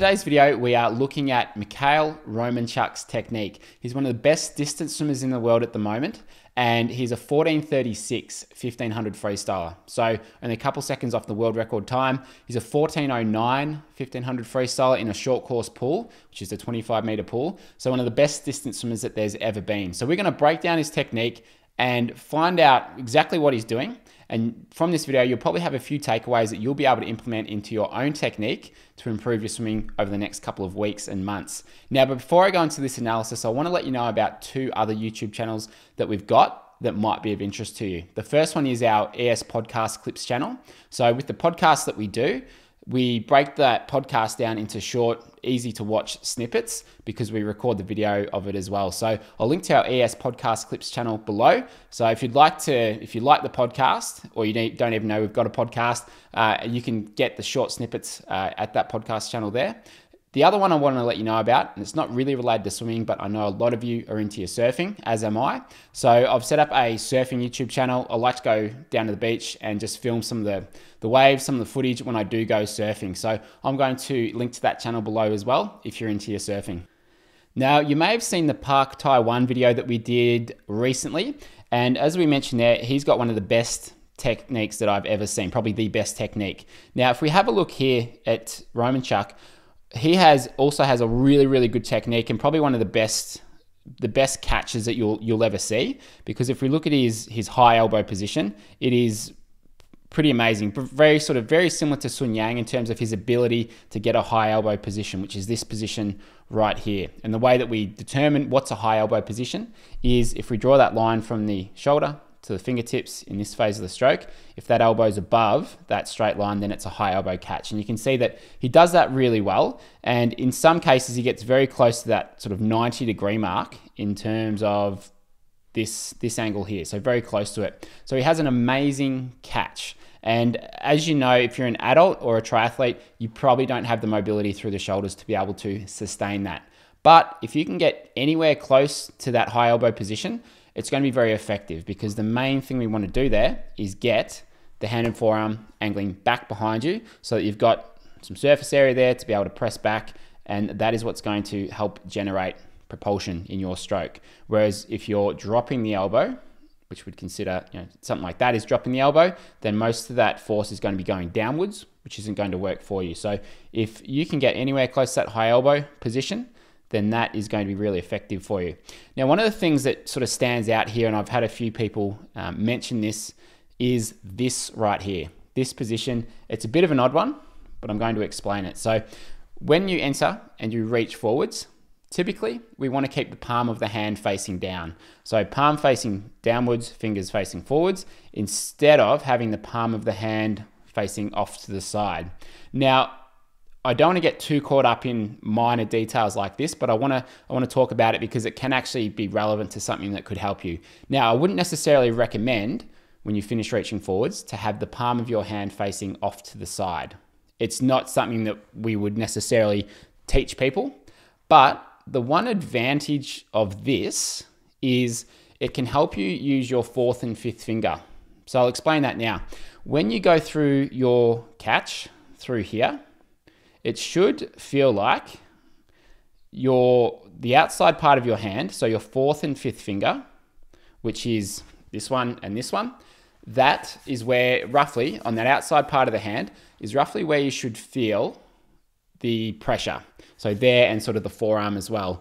today's video, we are looking at Mikhail Romanchuk's technique. He's one of the best distance swimmers in the world at the moment, and he's a 1436 1500 freestyler. So, only a couple seconds off the world record time. He's a 1409 1500 freestyler in a short course pool, which is a 25 meter pool. So, one of the best distance swimmers that there's ever been. So, we're going to break down his technique and find out exactly what he's doing and from this video, you'll probably have a few takeaways that you'll be able to implement into your own technique to improve your swimming over the next couple of weeks and months. Now, but before I go into this analysis, I want to let you know about two other YouTube channels that we've got that might be of interest to you. The first one is our ES Podcast Clips channel. So, with the podcast that we do, we break that podcast down into short, easy to watch snippets because we record the video of it as well. So I'll link to our ES Podcast Clips channel below. So if you'd like to, if you like the podcast or you don't even know we've got a podcast, uh, you can get the short snippets uh, at that podcast channel there. The other one I want to let you know about, and it's not really related to swimming, but I know a lot of you are into your surfing, as am I. So I've set up a surfing YouTube channel. I like to go down to the beach and just film some of the, the waves, some of the footage when I do go surfing. So I'm going to link to that channel below as well if you're into your surfing. Now, you may have seen the Park Taiwan video that we did recently. And as we mentioned there, he's got one of the best techniques that I've ever seen, probably the best technique. Now, if we have a look here at Roman Chuck, he has also has a really really good technique and probably one of the best the best catches that you'll you'll ever see because if we look at his his high elbow position it is pretty amazing but very sort of very similar to Sun Yang in terms of his ability to get a high elbow position which is this position right here and the way that we determine what's a high elbow position is if we draw that line from the shoulder to the fingertips in this phase of the stroke. If that elbow is above that straight line, then it's a high elbow catch. And you can see that he does that really well. And in some cases, he gets very close to that sort of 90 degree mark in terms of this, this angle here. So very close to it. So he has an amazing catch. And as you know, if you're an adult or a triathlete, you probably don't have the mobility through the shoulders to be able to sustain that. But if you can get anywhere close to that high elbow position, it's going to be very effective because the main thing we want to do there is get the hand and forearm angling back behind you so that you've got some surface area there to be able to press back and that is what's going to help generate propulsion in your stroke. Whereas if you're dropping the elbow, which would consider you know, something like that is dropping the elbow, then most of that force is going to be going downwards, which isn't going to work for you. So if you can get anywhere close to that high elbow position, then that is going to be really effective for you. Now, one of the things that sort of stands out here, and I've had a few people um, mention this, is this right here. This position, it's a bit of an odd one, but I'm going to explain it. So when you enter and you reach forwards, typically we want to keep the palm of the hand facing down. So palm facing downwards, fingers facing forwards, instead of having the palm of the hand facing off to the side. Now, I don't want to get too caught up in minor details like this, but I want to I want to talk about it because it can actually be relevant to something that could help you. Now, I wouldn't necessarily recommend when you finish reaching forwards to have the palm of your hand facing off to the side. It's not something that we would necessarily teach people, but the one advantage of this is it can help you use your fourth and fifth finger. So I'll explain that now. When you go through your catch through here, it should feel like your the outside part of your hand, so your fourth and fifth finger, which is this one and this one, that is where roughly on that outside part of the hand is roughly where you should feel the pressure. So there and sort of the forearm as well.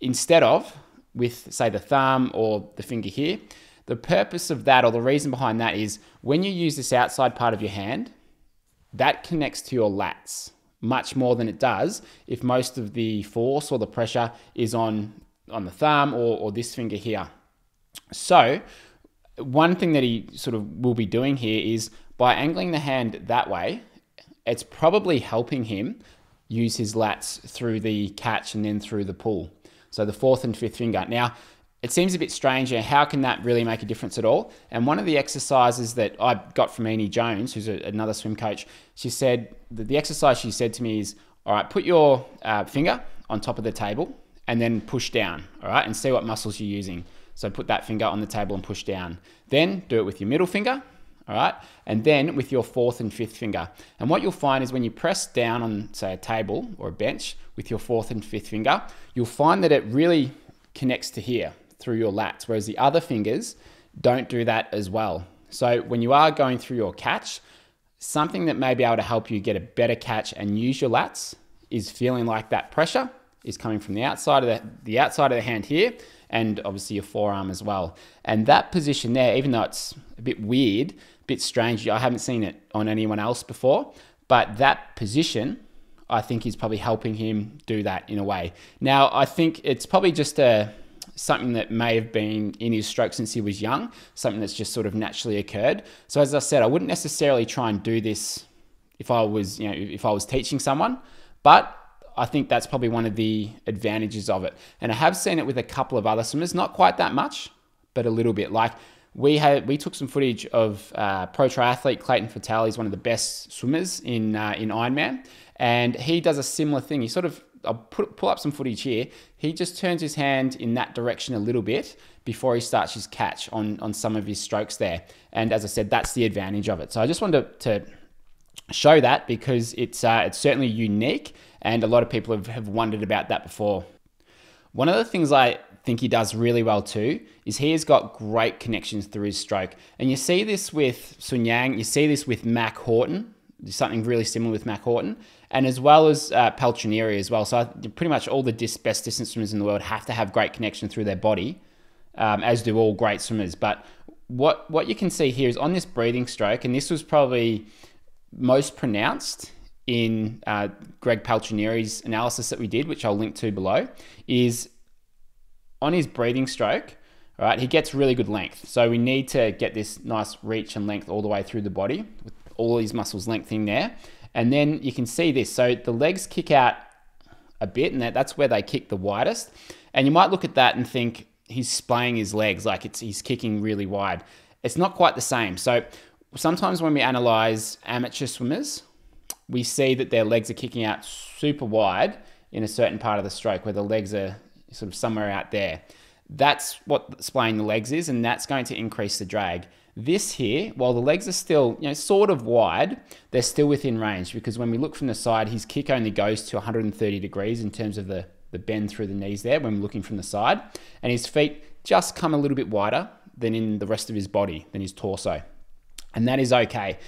Instead of with say the thumb or the finger here, the purpose of that or the reason behind that is when you use this outside part of your hand, that connects to your lats much more than it does if most of the force or the pressure is on, on the thumb or, or this finger here. So one thing that he sort of will be doing here is by angling the hand that way, it's probably helping him use his lats through the catch and then through the pull. So the fourth and fifth finger. Now, it seems a bit strange. how can that really make a difference at all? And one of the exercises that I got from Annie Jones, who's a, another swim coach, she said the exercise she said to me is, all right, put your uh, finger on top of the table and then push down, all right, and see what muscles you're using. So put that finger on the table and push down. Then do it with your middle finger, all right, and then with your fourth and fifth finger. And what you'll find is when you press down on, say, a table or a bench with your fourth and fifth finger, you'll find that it really connects to here through your lats, whereas the other fingers don't do that as well. So when you are going through your catch, something that may be able to help you get a better catch and use your lats is feeling like that pressure is coming from the outside of the, the outside of the hand here and obviously your forearm as well. And that position there, even though it's a bit weird, a bit strange, I haven't seen it on anyone else before, but that position I think is probably helping him do that in a way. Now, I think it's probably just a something that may have been in his stroke since he was young, something that's just sort of naturally occurred. So as I said, I wouldn't necessarily try and do this if I was, you know, if I was teaching someone, but I think that's probably one of the advantages of it. And I have seen it with a couple of other swimmers, not quite that much, but a little bit. Like we had, we took some footage of uh, pro triathlete Clayton Fatale. He's one of the best swimmers in uh, in Ironman, and he does a similar thing. He sort of I'll put, pull up some footage here. He just turns his hand in that direction a little bit before he starts his catch on, on some of his strokes there. And as I said, that's the advantage of it. So I just wanted to, to show that because it's, uh, it's certainly unique and a lot of people have, have wondered about that before. One of the things I think he does really well too is he has got great connections through his stroke. And you see this with Sun Yang, you see this with Mac Horton, something really similar with Mac Horton and as well as uh, as well. So I, pretty much all the dis- best distance swimmers in the world have to have great connection through their body, um, as do all great swimmers. But what what you can see here is on this breathing stroke, and this was probably most pronounced in uh, Greg Paltrinieri's analysis that we did, which I'll link to below, is on his breathing stroke. All right, he gets really good length. So we need to get this nice reach and length all the way through the body with all these muscles lengthening there. And then you can see this. So the legs kick out a bit, and that's where they kick the widest. And you might look at that and think he's splaying his legs, like it's he's kicking really wide. It's not quite the same. So sometimes when we analyze amateur swimmers, we see that their legs are kicking out super wide in a certain part of the stroke where the legs are sort of somewhere out there. That's what splaying the legs is, and that's going to increase the drag this here, while the legs are still, you know, sort of wide, they're still within range because when we look from the side, his kick only goes to 130 degrees in terms of the, the bend through the knees there when we're looking from the side. And his feet just come a little bit wider than in the rest of his body, than his torso. And that is okay.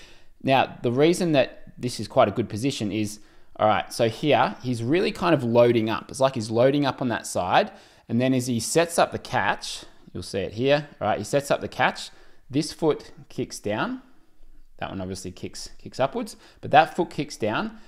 Now, the reason that this is quite a good position is, all right, so here he's really kind of loading up. It's like he's loading up on that side. And then as he sets up the catch, you'll see it here, all right, he sets up the catch, this foot kicks down. That one obviously kicks kicks upwards, but that foot kicks down,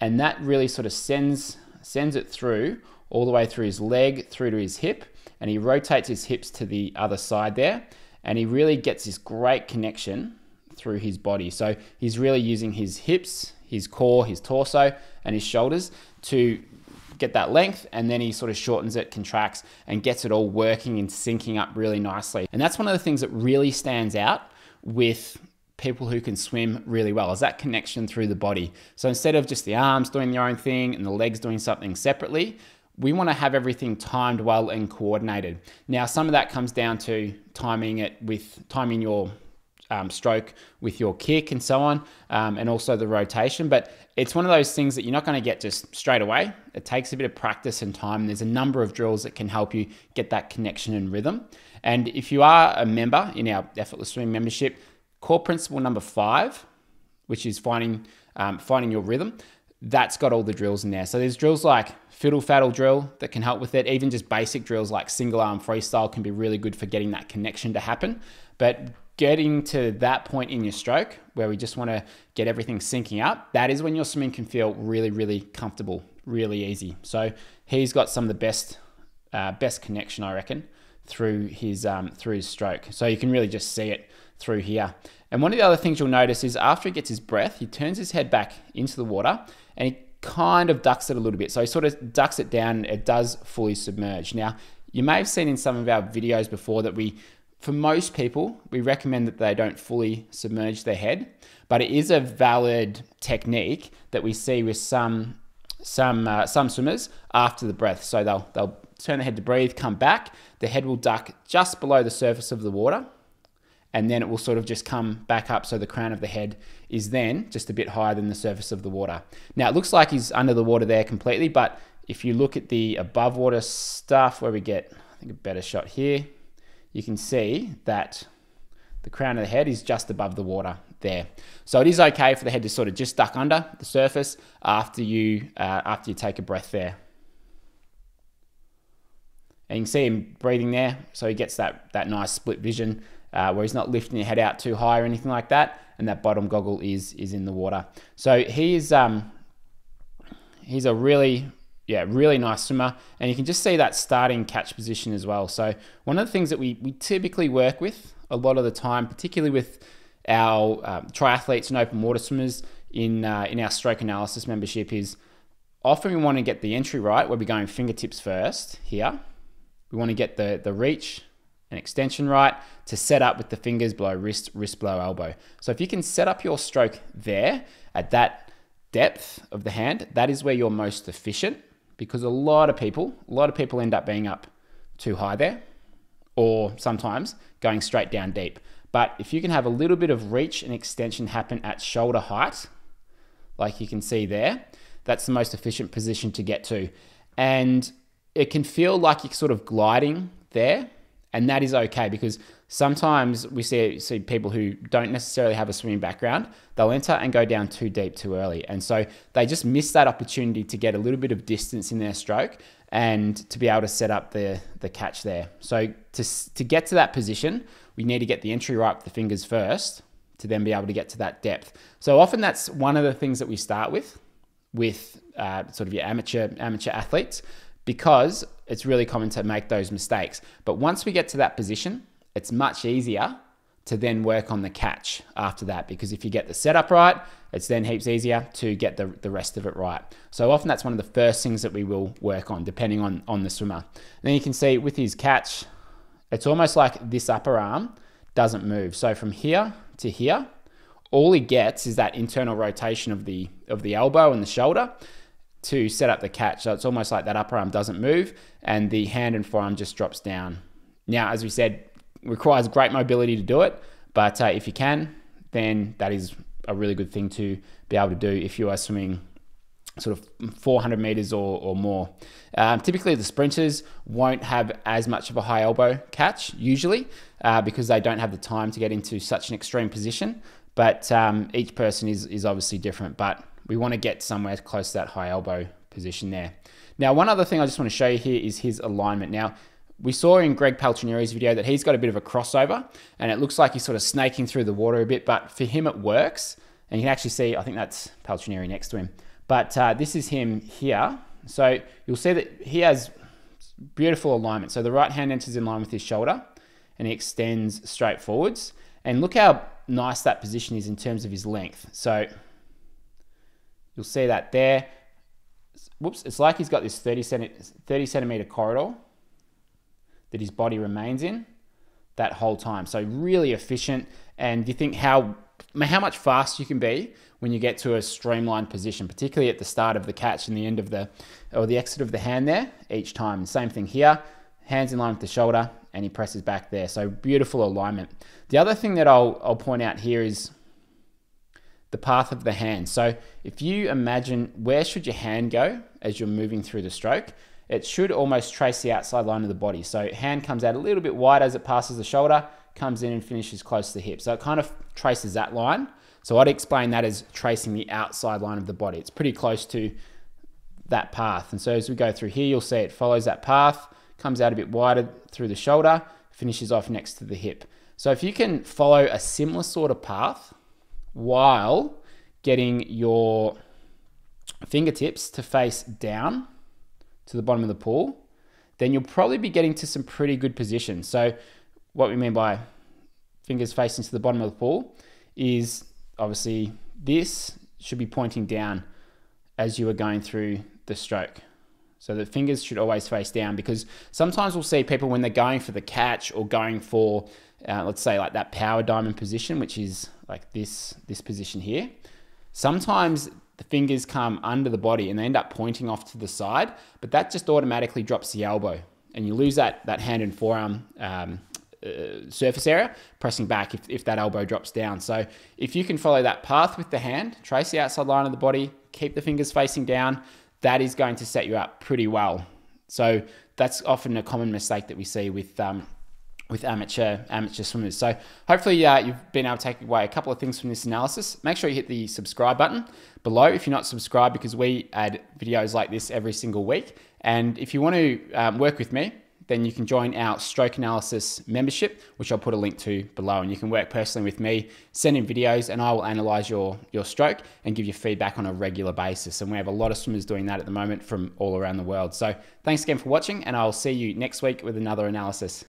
and that really sort of sends sends it through all the way through his leg, through to his hip, and he rotates his hips to the other side there, and he really gets this great connection through his body. So he's really using his hips, his core, his torso, and his shoulders to get that length and then he sort of shortens it, contracts and gets it all working and syncing up really nicely. And that's one of the things that really stands out with people who can swim really well is that connection through the body. So instead of just the arms doing their own thing and the legs doing something separately, we want to have everything timed well and coordinated. Now, some of that comes down to timing it with timing your um, stroke with your kick and so on, um, and also the rotation. But it's one of those things that you're not going to get just straight away. It takes a bit of practice and time. There's a number of drills that can help you get that connection and rhythm. And if you are a member in our Effortless Swimming membership, core principle number five, which is finding um, finding your rhythm, that's got all the drills in there. So there's drills like fiddle faddle drill that can help with it. Even just basic drills like single arm freestyle can be really good for getting that connection to happen. But getting to that point in your stroke where we just want to get everything syncing up, that is when your swimming can feel really, really comfortable, really easy. So he's got some of the best, uh, best connection, I reckon, through his um, through his stroke. So you can really just see it through here. And one of the other things you'll notice is after he gets his breath, he turns his head back into the water and he kind of ducks it a little bit. So he sort of ducks it down. It does fully submerge. Now you may have seen in some of our videos before that we for most people, we recommend that they don't fully submerge their head, but it is a valid technique that we see with some some uh, some swimmers after the breath. So they'll they'll turn the head to breathe, come back, the head will duck just below the surface of the water, and then it will sort of just come back up so the crown of the head is then just a bit higher than the surface of the water. Now it looks like he's under the water there completely, but if you look at the above water stuff where we get I think a better shot here, you can see that the crown of the head is just above the water there. So it is okay for the head to sort of just duck under the surface after you, uh, after you take a breath there. And you can see him breathing there. So he gets that, that nice split vision uh, where he's not lifting your head out too high or anything like that. And that bottom goggle is, is in the water. So he is, um, he's a really, yeah, really nice swimmer. And you can just see that starting catch position as well. So one of the things that we, we typically work with a lot of the time, particularly with our um, triathletes and open water swimmers in, uh, in our stroke analysis membership is often we want to get the entry right where we're going fingertips first here. We want to get the, the reach and extension right to set up with the fingers below wrist, wrist below elbow. So if you can set up your stroke there at that depth of the hand, that is where you're most efficient because a lot of people, a lot of people end up being up too high there or sometimes going straight down deep. But if you can have a little bit of reach and extension happen at shoulder height, like you can see there, that's the most efficient position to get to. And it can feel like you're sort of gliding there, and that is okay because Sometimes we see, see people who don't necessarily have a swimming background, they'll enter and go down too deep too early. And so they just miss that opportunity to get a little bit of distance in their stroke and to be able to set up the, the catch there. So to, to get to that position, we need to get the entry right with the fingers first to then be able to get to that depth. So often that's one of the things that we start with, with uh, sort of your amateur amateur athletes, because it's really common to make those mistakes. But once we get to that position, it's much easier to then work on the catch after that because if you get the setup right, it's then heaps easier to get the, the rest of it right. So often that's one of the first things that we will work on depending on, on the swimmer. And then you can see with his catch, it's almost like this upper arm doesn't move. So from here to here, all he gets is that internal rotation of the of the elbow and the shoulder to set up the catch. So it's almost like that upper arm doesn't move and the hand and forearm just drops down. Now, as we said, requires great mobility to do it, but uh, if you can, then that is a really good thing to be able to do if you are swimming sort of 400 meters or, or more. Um, typically, the sprinters won't have as much of a high elbow catch, usually, uh, because they don't have the time to get into such an extreme position. But um, each person is, is obviously different, but we want to get somewhere close to that high elbow position there. Now, one other thing I just want to show you here is his alignment. Now, we saw in Greg Paltrinieri's video that he's got a bit of a crossover and it looks like he's sort of snaking through the water a bit, but for him it works. And you can actually see, I think that's Paltrinieri next to him. But uh, this is him here. So you'll see that he has beautiful alignment. So the right hand enters in line with his shoulder and he extends straight forwards. And look how nice that position is in terms of his length. So you'll see that there. Whoops, it's like he's got this 30, 30 centimeter corridor that his body remains in that whole time. So really efficient. And you think how how much fast you can be when you get to a streamlined position, particularly at the start of the catch and the end of the or the exit of the hand there each time. Same thing here, hands in line with the shoulder, and he presses back there. So beautiful alignment. The other thing that I'll, I'll point out here is the path of the hand. So if you imagine where should your hand go as you're moving through the stroke, it should almost trace the outside line of the body. So hand comes out a little bit wide as it passes the shoulder, comes in and finishes close to the hip. So it kind of traces that line. So I'd explain that as tracing the outside line of the body. It's pretty close to that path. And so as we go through here, you'll see it follows that path, comes out a bit wider through the shoulder, finishes off next to the hip. So if you can follow a similar sort of path while getting your fingertips to face down to the bottom of the pool, then you'll probably be getting to some pretty good positions. So what we mean by fingers facing to the bottom of the pool is obviously this should be pointing down as you are going through the stroke. So the fingers should always face down because sometimes we'll see people when they're going for the catch or going for, uh, let's say like that power diamond position, which is like this, this position here. Sometimes the fingers come under the body and they end up pointing off to the side, but that just automatically drops the elbow and you lose that, that hand and forearm um, uh, surface area pressing back if, if that elbow drops down. So if you can follow that path with the hand, trace the outside line of the body, keep the fingers facing down, that is going to set you up pretty well. So that's often a common mistake that we see with um, with amateur amateur swimmers. So hopefully uh, you've been able to take away a couple of things from this analysis. Make sure you hit the subscribe button below if you're not subscribed because we add videos like this every single week. And if you want to um, work with me, then you can join our stroke analysis membership, which I'll put a link to below. And you can work personally with me, send in videos, and I will analyze your, your stroke and give you feedback on a regular basis. And we have a lot of swimmers doing that at the moment from all around the world. So thanks again for watching, and I'll see you next week with another analysis.